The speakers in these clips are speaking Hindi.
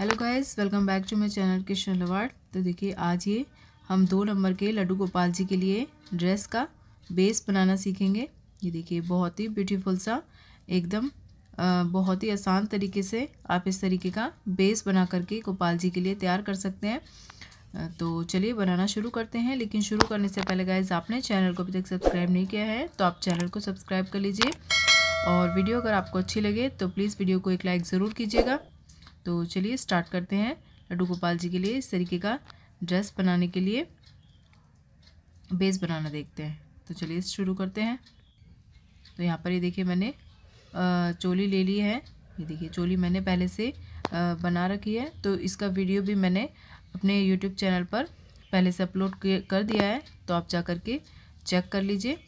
hello guys welcome back to my channel Krishna Lawad तो देखिए आज ये हम दो नंबर के लड्डू गोपाल जी के लिए ड्रेस का बेस बनाना सीखेंगे ये देखिए बहुत ही ब्यूटीफुल सा एकदम बहुत ही आसान तरीके से आप इस तरीके का बेस बना करके गोपाल जी के लिए तैयार कर सकते हैं तो चलिए बनाना शुरू करते हैं लेकिन शुरू करने से पहले गाइज आपने चैनल को अभी तक सब्सक्राइब नहीं किया है तो आप चैनल को सब्सक्राइब कर लीजिए और वीडियो अगर आपको अच्छी लगे तो प्लीज़ वीडियो को एक लाइक ज़रूर कीजिएगा तो चलिए स्टार्ट करते हैं लड्डू गोपाल जी के लिए इस तरीके का ड्रेस बनाने के लिए बेस बनाना देखते हैं तो चलिए शुरू करते हैं तो यहाँ पर ये देखिए मैंने चोली ले ली है ये देखिए चोली मैंने पहले से बना रखी है तो इसका वीडियो भी मैंने अपने यूट्यूब चैनल पर पहले से अपलोड कर दिया है तो आप जा कर के चेक कर लीजिए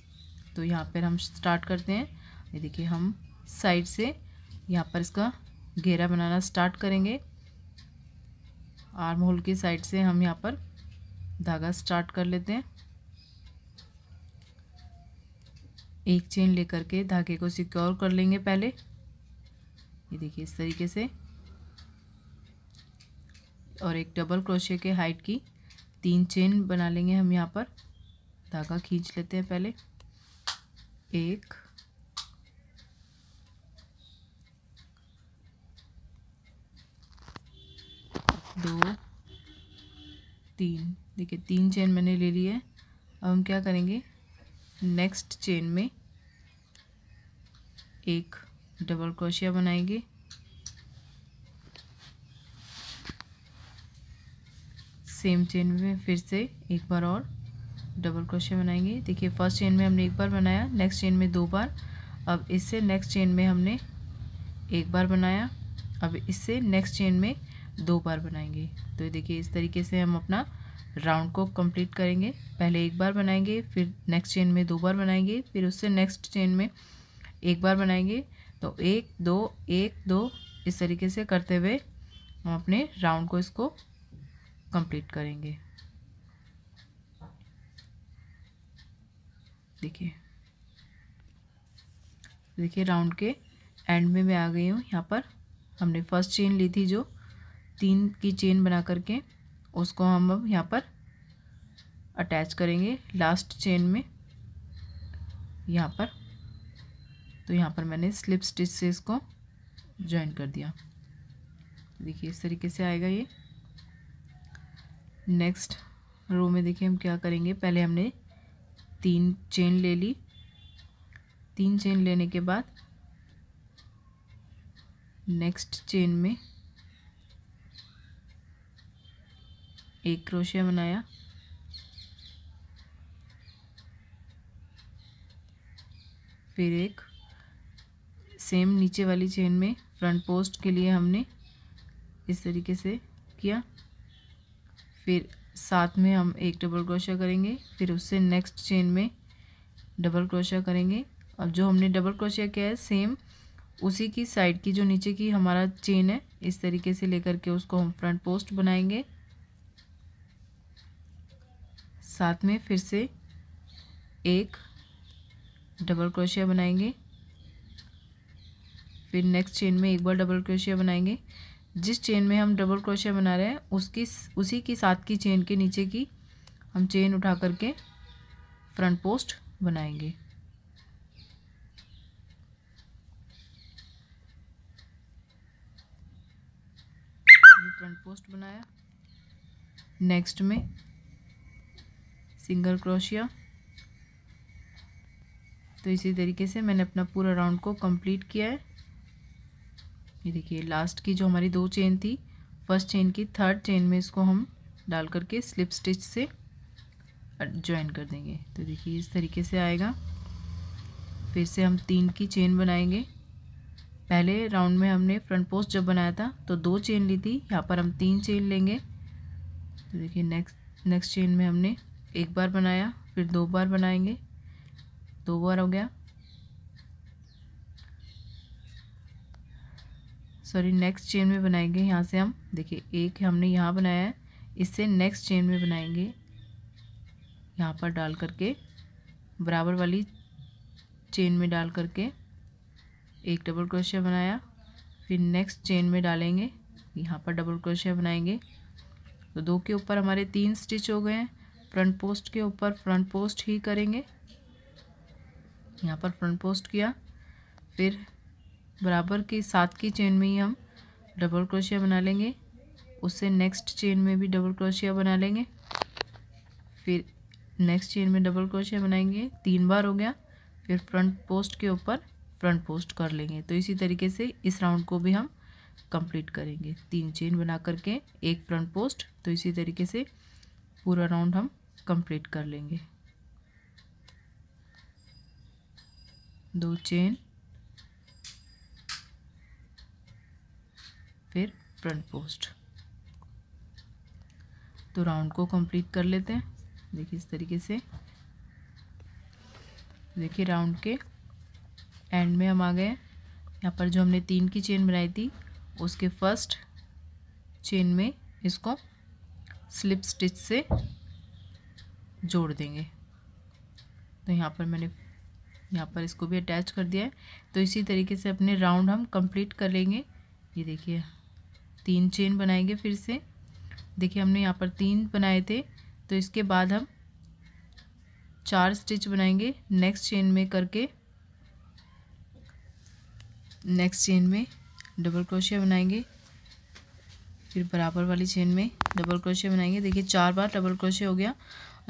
तो यहाँ पर हम स्टार्ट करते हैं ये देखिए हम साइड से यहाँ पर इसका घेरा बनाना स्टार्ट करेंगे आर्म होल की साइड से हम यहाँ पर धागा स्टार्ट कर लेते हैं एक चेन लेकर के धागे को सिक्योर कर लेंगे पहले ये देखिए इस तरीके से और एक डबल क्रोशे के हाइट की तीन चेन बना लेंगे हम यहाँ पर धागा खींच लेते हैं पहले एक दो तीन देखिए तीन चेन मैंने ले ली है अब हम क्या करेंगे नेक्स्ट चेन में एक डबल क्रोशिया बनाएंगे सेम चेन में फिर से एक बार और डबल क्रोशिया बनाएंगे देखिए फर्स्ट चेन में हमने एक बार बनाया नेक्स्ट चेन में दो बार अब इससे नेक्स्ट चेन में हमने एक बार बनाया अब इससे नेक्स्ट चेन में दो बार बनाएंगे तो ये देखिए इस तरीके से हम अपना राउंड को कंप्लीट करेंगे पहले एक बार बनाएंगे फिर नेक्स्ट चेन में दो बार बनाएंगे फिर उससे नेक्स्ट चेन में एक बार बनाएंगे तो एक दो एक दो इस तरीके से करते हुए हम अपने राउंड को इसको कंप्लीट करेंगे देखिए देखिए राउंड के एंड में मैं आ गई हूँ यहाँ पर हमने फर्स्ट चेन ली थी जो तीन की चेन बना करके उसको हम अब यहाँ पर अटैच करेंगे लास्ट चेन में यहाँ पर तो यहाँ पर मैंने स्लिप स्टिच से इसको ज्वाइन कर दिया देखिए इस तरीके से आएगा ये नेक्स्ट रो में देखिए हम क्या करेंगे पहले हमने तीन चेन ले ली तीन चेन लेने के बाद नेक्स्ट चेन में एक क्रोशिया बनाया फिर एक सेम नीचे वाली चेन में फ्रंट पोस्ट के लिए हमने इस तरीके से किया फिर साथ में हम एक डबल क्रोशिया करेंगे फिर उससे नेक्स्ट चेन में डबल क्रोशिया करेंगे अब जो हमने डबल क्रोशिया किया है सेम उसी की साइड की जो नीचे की हमारा चेन है इस तरीके से लेकर के उसको हम फ्रंट पोस्ट बनाएंगे साथ में फिर से एक डबल क्रोशिया बनाएंगे फिर नेक्स्ट चेन में एक बार डबल क्रोशिया बनाएंगे जिस चेन में हम डबल क्रोशिया बना रहे हैं उसकी उसी की साथ की चेन के नीचे की हम चेन उठा करके फ्रंट पोस्ट बनाएंगे फ्रंट पोस्ट बनाया नेक्स्ट में सिंगल क्रोशिया तो इसी तरीके से मैंने अपना पूरा राउंड को कंप्लीट किया है ये देखिए लास्ट की जो हमारी दो चेन थी फर्स्ट चेन की थर्ड चेन में इसको हम डाल करके स्लिप स्टिच से ज्वाइन कर देंगे तो देखिए इस तरीके से आएगा फिर से हम तीन की चेन बनाएंगे पहले राउंड में हमने फ्रंट पोस्ट जब बनाया था तो दो चेन ली थी यहाँ पर हम तीन चेन लेंगे तो देखिए नेक्स्ट नेक्स्ट चेन में हमने एक बार बनाया फिर दो बार बनाएंगे दो बार हो गया सॉरी नेक्स्ट चेन में बनाएंगे यहाँ से हम देखिए एक हमने यहाँ बनाया है इससे नेक्स्ट चेन में बनाएंगे यहाँ पर डाल करके बराबर वाली चेन में डाल करके एक डबल क्रोशिया बनाया फिर नेक्स्ट चेन में डालेंगे यहाँ पर डबल क्रोशिया बनाएंगे तो दो के ऊपर हमारे तीन स्टिच हो गए हैं फ्रंट पोस्ट के ऊपर फ्रंट पोस्ट ही करेंगे यहाँ पर फ्रंट पोस्ट किया फिर बराबर की सात की चेन में ही हम डबल क्रोशिया बना लेंगे उससे नेक्स्ट चेन में भी डबल क्रोशिया बना लेंगे फिर नेक्स्ट चेन में डबल क्रोशिया बनाएंगे तीन बार हो गया फिर फ्रंट पोस्ट के ऊपर फ्रंट पोस्ट कर लेंगे तो इसी तरीके से इस राउंड को भी हम कंप्लीट करेंगे तीन चेन बना करके एक फ्रंट पोस्ट तो इसी तरीके से पूरा राउंड हम कंप्लीट कर लेंगे दो चेन फिर फ्रंट पोस्ट तो राउंड को कंप्लीट कर लेते हैं देखिए इस तरीके से देखिए राउंड के एंड में हम आ गए यहाँ पर जो हमने तीन की चेन बनाई थी उसके फर्स्ट चेन में इसको स्लिप स्टिच से जोड़ देंगे तो यहाँ पर मैंने यहाँ पर इसको भी अटैच कर दिया है तो इसी तरीके से अपने राउंड हम कंप्लीट कर लेंगे ये देखिए तीन चेन बनाएंगे फिर से देखिए हमने यहाँ पर तीन बनाए थे तो इसके बाद हम चार स्टिच बनाएंगे नेक्स्ट चेन में करके नेक्स्ट चेन में डबल क्रोशिया बनाएंगे फिर बराबर वाली चेन में डबल क्रोशिया बनाएंगे देखिए चार बार डबल क्रोशे हो गया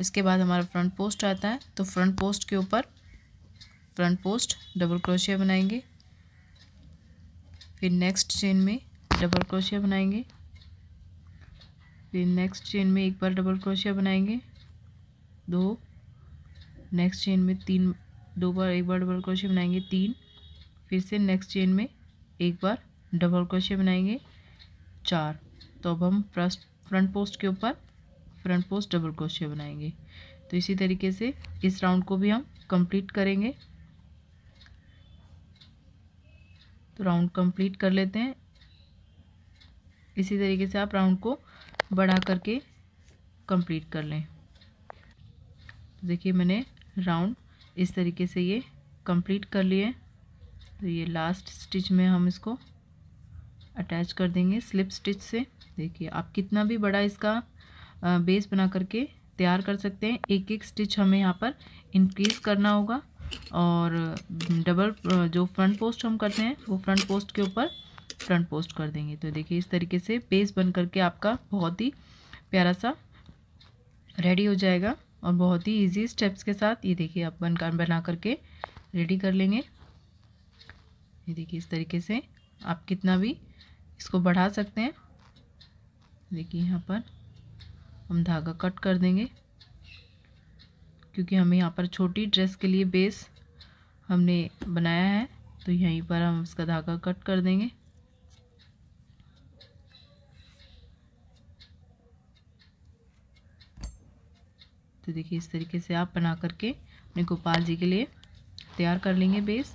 इसके बाद हमारा फ्रंट पोस्ट आता है तो फ्रंट पोस्ट के ऊपर फ्रंट पोस्ट डबल क्रोशिया बनाएंगे फिर नेक्स्ट चेन में डबल क्रोशिया बनाएंगे फिर नेक्स्ट चेन में एक बार डबल क्रोशिया बनाएंगे दो नेक्स्ट चेन में तीन दो बार एक बार डबल क्रोशिया बनाएंगे तीन फिर से नेक्स्ट चेन में एक बार डबल क्रोशिया बनाएंगे चार तो अब हम फर्स्ट फ्रंट पोस्ट के ऊपर फ्रंट पोस्ट डबल क्रोशे बनाएंगे तो इसी तरीके से इस राउंड को भी हम कंप्लीट करेंगे तो राउंड कंप्लीट कर लेते हैं इसी तरीके से आप राउंड को बढ़ा करके कंप्लीट कर लें तो देखिए मैंने राउंड इस तरीके से ये कंप्लीट कर लिए तो ये लास्ट स्टिच में हम इसको अटैच कर देंगे स्लिप स्टिच से देखिए आप कितना भी बड़ा इसका बेस बना करके तैयार कर सकते हैं एक एक स्टिच हमें यहाँ पर इंक्रीज़ करना होगा और डबल जो फ्रंट पोस्ट हम करते हैं वो फ्रंट पोस्ट के ऊपर फ्रंट पोस्ट कर देंगे तो देखिए इस तरीके से बेस बन करके आपका बहुत ही प्यारा सा रेडी हो जाएगा और बहुत ही इजी स्टेप्स के साथ ये देखिए आप बन कर बना करके रेडी कर लेंगे ये देखिए इस तरीके से आप कितना भी इसको बढ़ा सकते हैं देखिए यहाँ पर हम धागा कट कर देंगे क्योंकि हमें यहाँ पर छोटी ड्रेस के लिए बेस हमने बनाया है तो यहीं पर हम इसका धागा कट कर देंगे तो देखिए इस तरीके से आप बना करके अपने गोपाल जी के लिए तैयार कर लेंगे बेस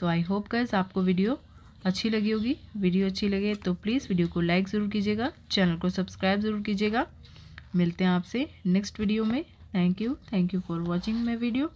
तो आई होप गैस आपको वीडियो अच्छी लगी होगी वीडियो अच्छी लगे तो प्लीज़ वीडियो को लाइक ज़रूर कीजिएगा चैनल को सब्सक्राइब ज़रूर कीजिएगा मिलते हैं आपसे नेक्स्ट वीडियो में thank you thank you for watching my video